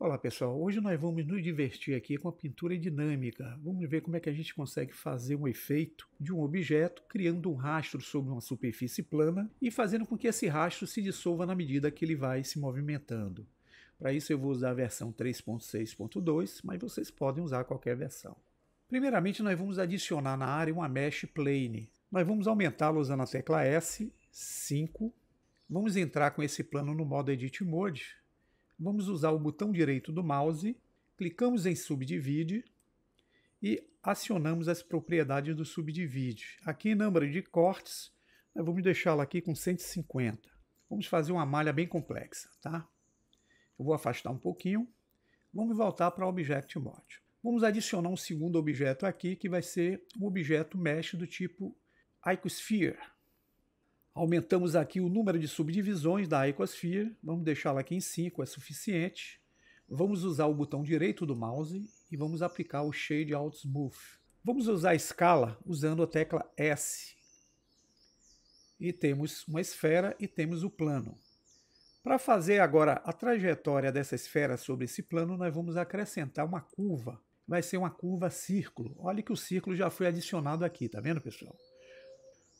Olá pessoal, hoje nós vamos nos divertir aqui com a pintura dinâmica. Vamos ver como é que a gente consegue fazer um efeito de um objeto criando um rastro sobre uma superfície plana e fazendo com que esse rastro se dissolva na medida que ele vai se movimentando. Para isso eu vou usar a versão 3.6.2, mas vocês podem usar qualquer versão. Primeiramente nós vamos adicionar na área uma mesh plane. Nós vamos aumentá-la usando a tecla S, 5. Vamos entrar com esse plano no modo Edit Mode vamos usar o botão direito do mouse, clicamos em Subdivide e acionamos as propriedades do Subdivide. Aqui, em número de cortes, nós né, vamos deixá-lo aqui com 150. Vamos fazer uma malha bem complexa, tá? Eu vou afastar um pouquinho. Vamos voltar para o Object Mode. Vamos adicionar um segundo objeto aqui, que vai ser um objeto mesh do tipo Icosphere. Aumentamos aqui o número de subdivisões da Ecosphere, vamos deixá-la aqui em 5, é suficiente. Vamos usar o botão direito do mouse e vamos aplicar o Shade Out Smooth. Vamos usar a escala usando a tecla S. E temos uma esfera e temos o plano. Para fazer agora a trajetória dessa esfera sobre esse plano, nós vamos acrescentar uma curva. Vai ser uma curva círculo. Olha que o círculo já foi adicionado aqui, tá vendo, pessoal?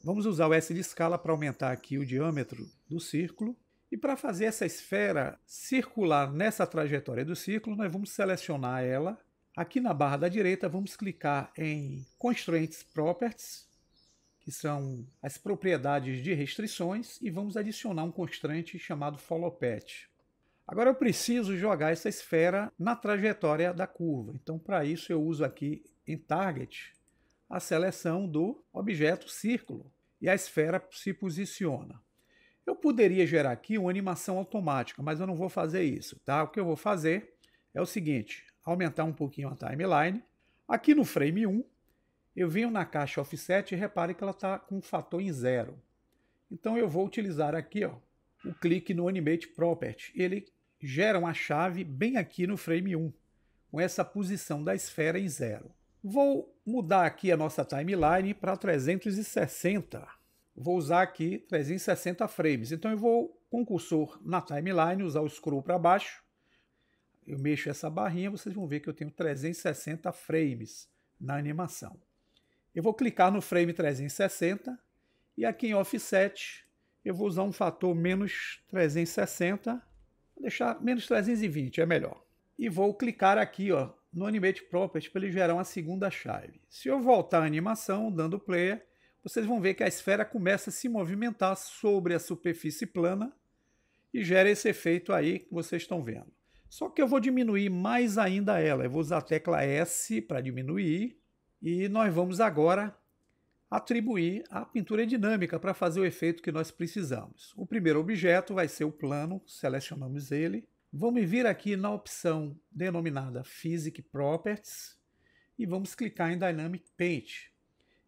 Vamos usar o S de escala para aumentar aqui o diâmetro do círculo. E para fazer essa esfera circular nessa trajetória do círculo, nós vamos selecionar ela. Aqui na barra da direita, vamos clicar em Constraints Properties, que são as propriedades de restrições, e vamos adicionar um constrante chamado Follow Path. Agora eu preciso jogar essa esfera na trajetória da curva. Então, para isso, eu uso aqui em Target, a seleção do objeto círculo e a esfera se posiciona. Eu poderia gerar aqui uma animação automática, mas eu não vou fazer isso, tá? O que eu vou fazer é o seguinte, aumentar um pouquinho a timeline. Aqui no frame 1, eu venho na caixa offset e repare que ela está com um fator em zero. Então eu vou utilizar aqui ó, o clique no Animate Property. Ele gera uma chave bem aqui no frame 1, com essa posição da esfera em zero. Vou mudar aqui a nossa timeline para 360. Vou usar aqui 360 frames. Então eu vou com o cursor na timeline, usar o scroll para baixo. Eu mexo essa barrinha, vocês vão ver que eu tenho 360 frames na animação. Eu vou clicar no frame 360 e aqui em offset eu vou usar um fator menos 360, vou deixar menos 320, é melhor. E vou clicar aqui, ó, no Animate properties, para tipo, ele gerar uma segunda chave. Se eu voltar a animação, dando player, vocês vão ver que a esfera começa a se movimentar sobre a superfície plana e gera esse efeito aí que vocês estão vendo. Só que eu vou diminuir mais ainda ela. Eu vou usar a tecla S para diminuir e nós vamos agora atribuir a pintura dinâmica para fazer o efeito que nós precisamos. O primeiro objeto vai ser o plano, selecionamos ele Vamos vir aqui na opção denominada Physics Properties e vamos clicar em Dynamic Paint.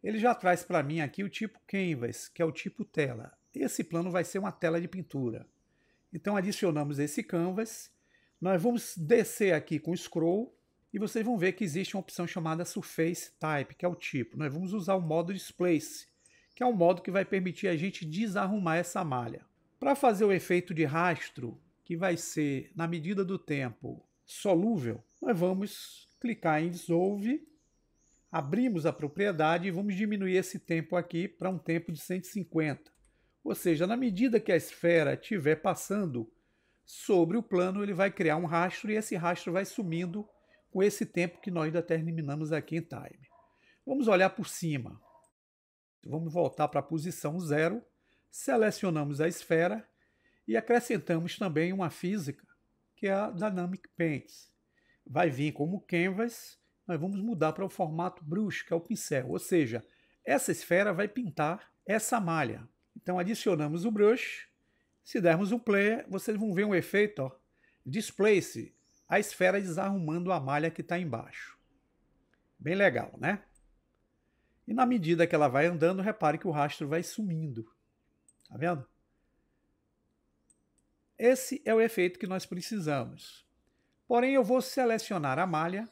Ele já traz para mim aqui o tipo Canvas, que é o tipo tela. Esse plano vai ser uma tela de pintura. Então adicionamos esse Canvas. Nós vamos descer aqui com o Scroll e vocês vão ver que existe uma opção chamada Surface Type, que é o tipo. Nós vamos usar o modo Displace, que é um modo que vai permitir a gente desarrumar essa malha. Para fazer o efeito de rastro, que vai ser, na medida do tempo, solúvel, nós vamos clicar em dissolve, abrimos a propriedade e vamos diminuir esse tempo aqui para um tempo de 150. Ou seja, na medida que a esfera estiver passando sobre o plano, ele vai criar um rastro e esse rastro vai sumindo com esse tempo que nós determinamos aqui em time. Vamos olhar por cima. Vamos voltar para a posição zero. Selecionamos a esfera e acrescentamos também uma física, que é a Dynamic Paint. Vai vir como canvas, mas vamos mudar para o formato brush, que é o pincel, ou seja, essa esfera vai pintar essa malha. Então adicionamos o brush, se dermos um play, vocês vão ver um efeito, ó, displace, a esfera desarrumando a malha que está embaixo. Bem legal, né? E na medida que ela vai andando, repare que o rastro vai sumindo. Tá vendo? Esse é o efeito que nós precisamos. Porém, eu vou selecionar a malha.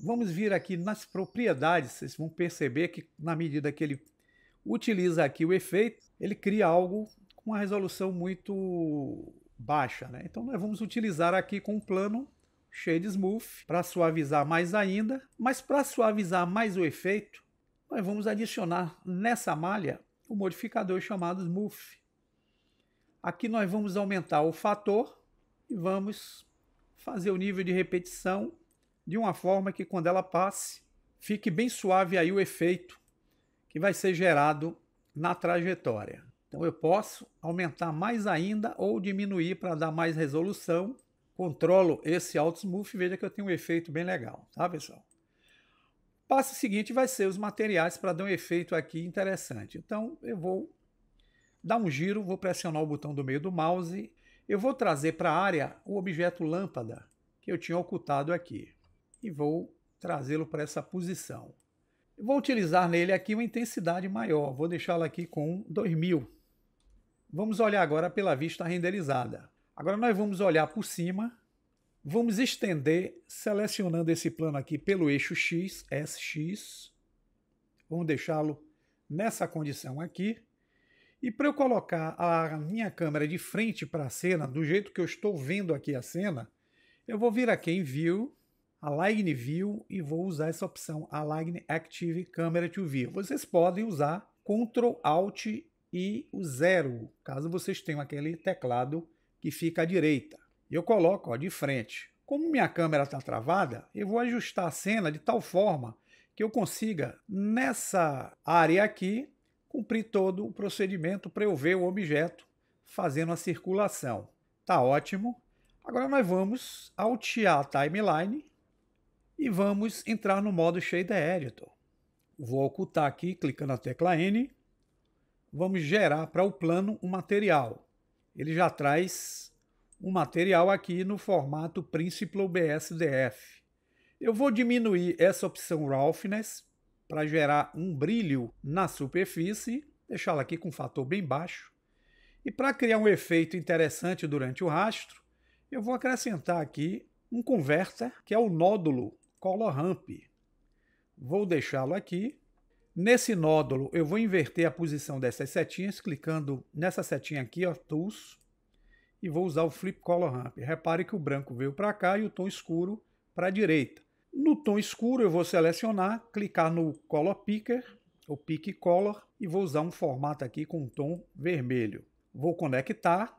Vamos vir aqui nas propriedades. Vocês vão perceber que na medida que ele utiliza aqui o efeito, ele cria algo com uma resolução muito baixa. Né? Então, nós vamos utilizar aqui com o plano Shade Smooth para suavizar mais ainda. Mas para suavizar mais o efeito, nós vamos adicionar nessa malha o um modificador chamado Smooth. Aqui nós vamos aumentar o fator e vamos fazer o nível de repetição de uma forma que quando ela passe, fique bem suave aí o efeito que vai ser gerado na trajetória. Então eu posso aumentar mais ainda ou diminuir para dar mais resolução. Controlo esse auto smooth, e veja que eu tenho um efeito bem legal, tá pessoal? O passo seguinte vai ser os materiais para dar um efeito aqui interessante. Então eu vou dar um giro, vou pressionar o botão do meio do mouse, eu vou trazer para a área o objeto lâmpada que eu tinha ocultado aqui e vou trazê-lo para essa posição. vou utilizar nele aqui uma intensidade maior, vou deixá-lo aqui com 2000. Vamos olhar agora pela vista renderizada. Agora nós vamos olhar por cima, vamos estender selecionando esse plano aqui pelo eixo X, SX, vamos deixá-lo nessa condição aqui, e para eu colocar a minha câmera de frente para a cena, do jeito que eu estou vendo aqui a cena, eu vou vir aqui em View, Align View e vou usar essa opção Align Active Camera to View. Vocês podem usar Ctrl Alt e o zero, caso vocês tenham aquele teclado que fica à direita. Eu coloco ó, de frente. Como minha câmera está travada, eu vou ajustar a cena de tal forma que eu consiga, nessa área aqui, cumprir todo o procedimento para eu ver o objeto fazendo a circulação. Tá ótimo. Agora nós vamos altear a timeline e vamos entrar no modo Shader Editor. Vou ocultar aqui clicando na tecla N. Vamos gerar para o plano um material. Ele já traz um material aqui no formato Principal BSDF. Eu vou diminuir essa opção Roughness para gerar um brilho na superfície, deixá-la aqui com um fator bem baixo. E para criar um efeito interessante durante o rastro, eu vou acrescentar aqui um converter, que é o nódulo Color Ramp. Vou deixá-lo aqui. Nesse nódulo, eu vou inverter a posição dessas setinhas, clicando nessa setinha aqui, ó, Tools, e vou usar o Flip Color Ramp. Repare que o branco veio para cá e o tom escuro para a direita. No tom escuro eu vou selecionar, clicar no Color Picker, o Pick Color, e vou usar um formato aqui com um tom vermelho. Vou conectar,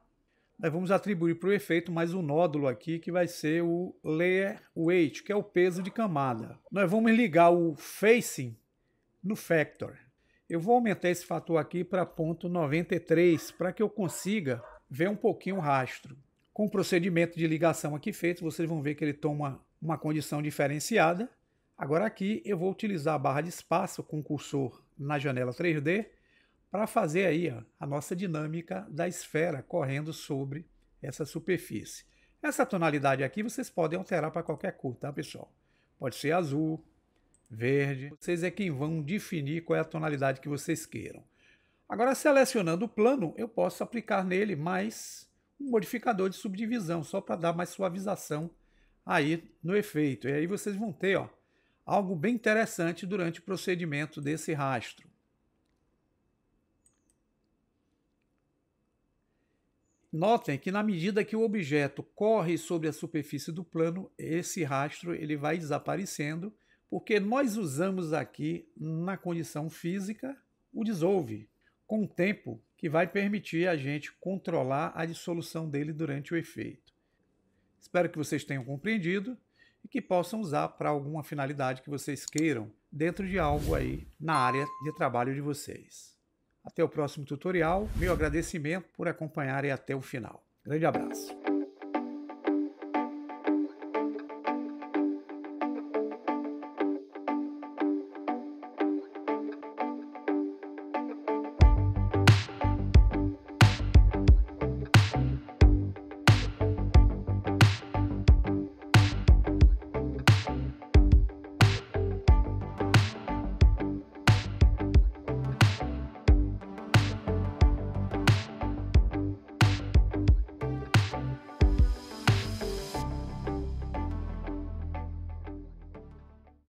nós vamos atribuir para o efeito mais um nódulo aqui, que vai ser o Layer Weight, que é o peso de camada. Nós vamos ligar o Facing no Factor. Eu vou aumentar esse fator aqui para 0.93, para que eu consiga ver um pouquinho o rastro. Com o procedimento de ligação aqui feito, vocês vão ver que ele toma uma condição diferenciada. Agora aqui eu vou utilizar a barra de espaço com o cursor na janela 3D para fazer aí ó, a nossa dinâmica da esfera correndo sobre essa superfície. Essa tonalidade aqui vocês podem alterar para qualquer cor, tá pessoal? Pode ser azul, verde, vocês é quem vão definir qual é a tonalidade que vocês queiram. Agora selecionando o plano, eu posso aplicar nele mais um modificador de subdivisão, só para dar mais suavização aí no efeito. E aí vocês vão ter ó, algo bem interessante durante o procedimento desse rastro. Notem que na medida que o objeto corre sobre a superfície do plano, esse rastro ele vai desaparecendo, porque nós usamos aqui na condição física o dissolve, com o tempo que vai permitir a gente controlar a dissolução dele durante o efeito. Espero que vocês tenham compreendido e que possam usar para alguma finalidade que vocês queiram dentro de algo aí na área de trabalho de vocês. Até o próximo tutorial. Meu agradecimento por acompanharem até o final. Grande abraço.